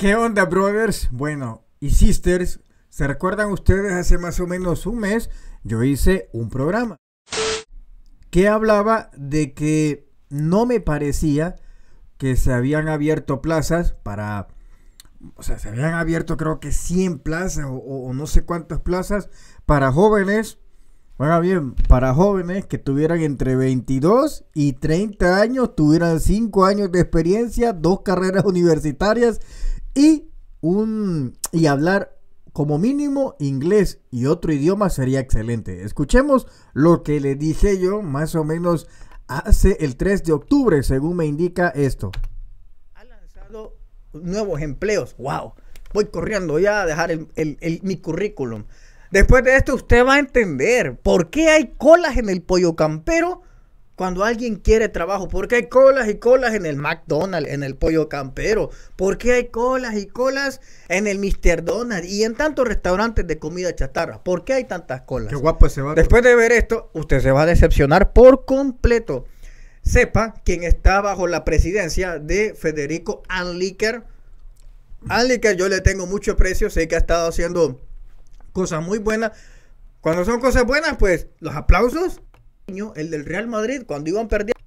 ¿Qué onda, brothers? Bueno, y sisters, ¿se recuerdan ustedes hace más o menos un mes yo hice un programa que hablaba de que no me parecía que se habían abierto plazas para... O sea, se habían abierto creo que 100 plazas o, no sé cuántas plazas para jóvenes bueno bien, para jóvenes que tuvieran entre 22 y 30 años, tuvieran 5 años de experiencia, dos carreras universitarias y, y hablar como mínimo inglés y otro idioma sería excelente. Escuchemos lo que le dije yo más o menos hace el 3 de octubre, según me indica esto. Ha lanzado nuevos empleos. ¡Wow! Voy corriendo ya a dejar el, mi currículum. Después de esto usted va a entender por qué hay colas en el pollo campero cuando alguien quiere trabajo, ¿por qué hay colas y colas en el McDonald's, en el pollo campero? ¿Por qué hay colas y colas en el Mr. Donald y en tantos restaurantes de comida chatarra? ¿Por qué hay tantas colas? Después de ver esto, usted se va a decepcionar por completo. Sepa quién está bajo la presidencia de Federico Anlicker. Anlicker yo le tengo mucho aprecio, sé que ha estado haciendo cosas muy buenas. Cuando son cosas buenas, pues los aplausos el del Real Madrid, cuando iban perdiendo,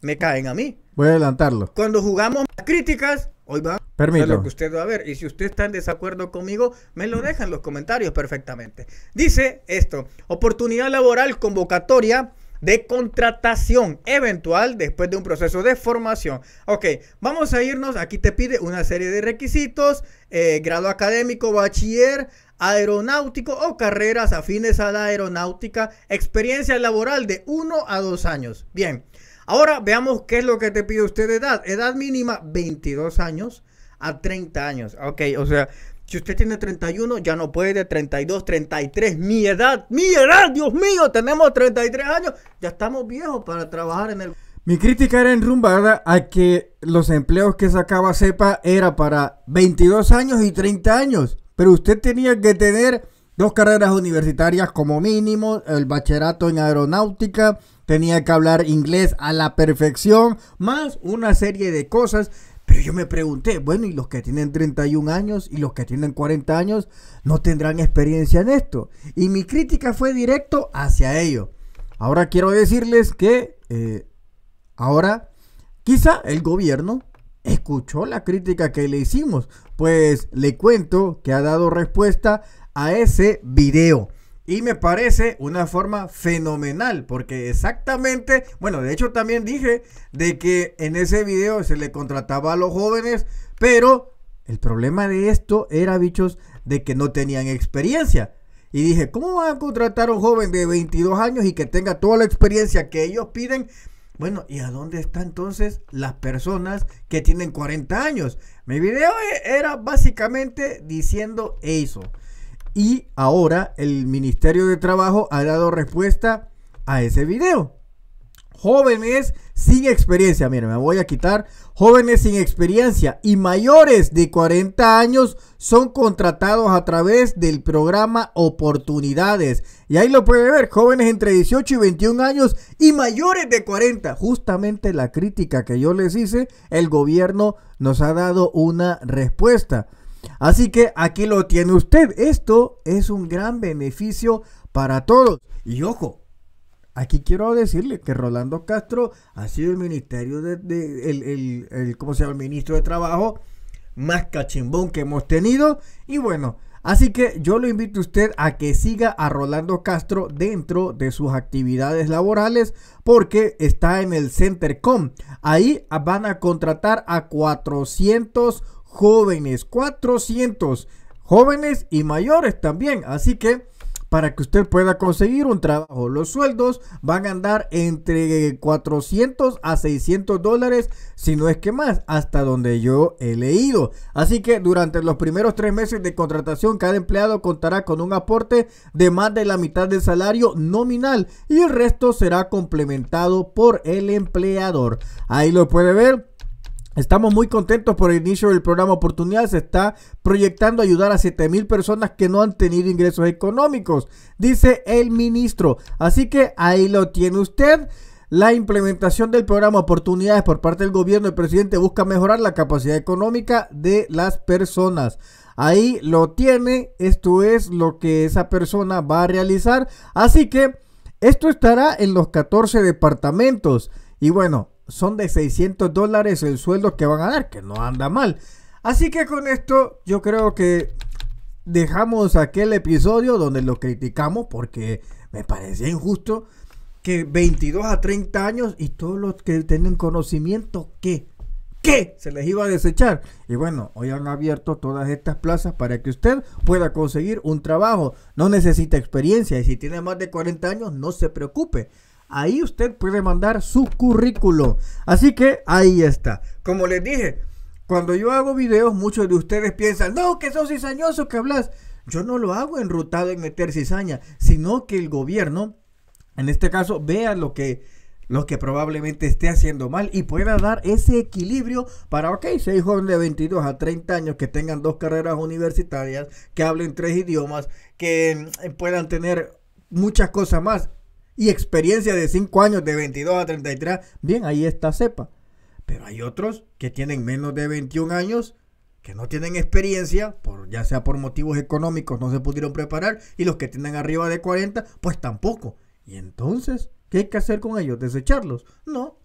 me caen a mí. Voy a adelantarlo. Cuando jugamos críticas, hoy va a a lo que usted va a ver. Y si usted está en desacuerdo conmigo, me lo deja en los comentarios perfectamente. Dice esto, oportunidad laboral, convocatoria de contratación eventual después de un proceso de formación. Ok, vamos a irnos. Aquí te pide una serie de requisitos, eh, grado académico, bachiller, aeronáutico o carreras afines a la aeronáutica, experiencia laboral de 1 a 2 años. Bien, ahora veamos qué es lo que te pide usted de edad. Edad mínima 22 años a 30 años. Ok, o sea, si usted tiene 31, ya no puede, 32, 33, mi edad, mi edad, Dios mío, tenemos 33 años, ya estamos viejos para trabajar en el... Mi crítica era enrumbada a que los empleos que sacaba CEPA era para 22 años y 30 años, pero usted tenía que tener dos carreras universitarias como mínimo, el bachillerato en aeronáutica, tenía que hablar inglés a la perfección, más una serie de cosas yo me pregunté, bueno, ¿y los que tienen 31 años y los que tienen 40 años no tendrán experiencia en esto? Y mi crítica fue directo hacia ello. Ahora quiero decirles que eh, ahora quizá el gobierno escuchó la crítica que le hicimos, pues le cuento que ha dado respuesta a ese video. Y me parece una forma fenomenal, porque exactamente, bueno, de hecho también dije de que en ese video se le contrataba a los jóvenes, pero el problema de esto era, bichos, de que no tenían experiencia. Y dije, ¿cómo van a contratar a un joven de 22 años y que tenga toda la experiencia que ellos piden? Bueno, ¿y a dónde están entonces las personas que tienen 40 años? Mi video e-, era básicamente diciendo eso. Y ahora el Ministerio de Trabajo ha dado respuesta a ese video. Jóvenes sin experiencia, miren, me voy a quitar. Jóvenes sin experiencia y mayores de 40 años son contratados a través del programa Oportunidades. Y ahí lo puede ver, jóvenes entre 18 y 21 años y mayores de 40. Justamente la crítica que yo les hice, el gobierno nos ha dado una respuesta. Así que aquí lo tiene usted. Esto es un gran beneficio para todos. Y ojo, aquí quiero decirle que Rolando Castro ha sido el ministerio de, el, el, el, el ministro de Trabajo más cachimbón que hemos tenido. Y bueno, así que yo lo invito a usted a que siga a Rolando Castro dentro de sus actividades laborales porque está en el CenterCom. Ahí van a contratar a 400 jóvenes, 400 jóvenes y mayores también. Así que para que usted pueda conseguir un trabajo, los sueldos van a andar entre 400 a 600 dólares, si no es que más, hasta donde yo he leído. Así que durante los primeros tres meses de contratación, cada empleado contará con un aporte de más de la mitad del salario nominal y el resto será complementado por el empleador. Ahí lo puede ver Estamos muy contentos por el inicio del programa oportunidades, Se está proyectando ayudar a 7 mil personas que no han tenido ingresos económicos, dice el ministro. Así que ahí lo tiene usted. La implementación del programa Oportunidades por parte del gobierno del presidente busca mejorar la capacidad económica de las personas. Ahí lo tiene, esto es lo que esa persona va a realizar. Así que esto estará en los 14 departamentos. Y bueno, son de 600 dólares el sueldo que van a dar, que no anda mal. Así que con esto yo creo que dejamos aquel episodio donde lo criticamos porque me parecía injusto que 22 a 30 años y todos los que tienen conocimiento, ¿qué? ¿Qué? Se les iba a desechar. Y bueno, hoy han abierto todas estas plazas para que usted pueda conseguir un trabajo. No necesita experiencia y si tiene más de 40 años, no se preocupe. Ahí usted puede mandar su currículo. Así que ahí está. Como les dije, cuando yo hago videos, muchos de ustedes piensan, no, que sos cizañoso que hablas. Yo no lo hago enrutado en meter cizaña, sino que el gobierno, en este caso, vea lo que lo que probablemente esté haciendo mal y pueda dar ese equilibrio para, ok, seis jóvenes de 22 a 30 años que tengan dos carreras universitarias, que hablen tres idiomas, que mm, puedan tener muchas cosas más y experiencia de 5 años de 22 a 33, bien, ahí está cepa. Pero hay otros que tienen menos de 21 años, que no tienen experiencia, por, ya sea por motivos económicos, no se pudieron preparar, y los que tienen arriba de 40, pues tampoco. Y entonces, ¿qué hay que hacer con ellos? ¿Desecharlos? No.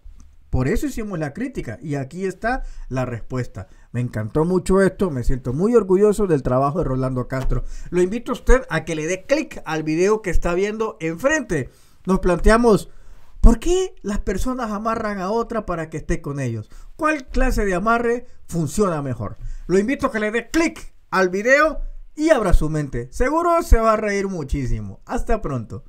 Por eso hicimos la crítica y aquí está la respuesta. Me encantó mucho esto, me siento muy orgulloso del trabajo de Rolando Castro. Lo invito a usted a que le dé clic al video que está viendo enfrente nos planteamos, ¿por qué las personas amarran a otra para que esté con ellos? ¿Cuál clase de amarre funciona mejor? Lo invito a que le dé clic al video y abra su mente. Seguro se va a reír muchísimo. Hasta pronto.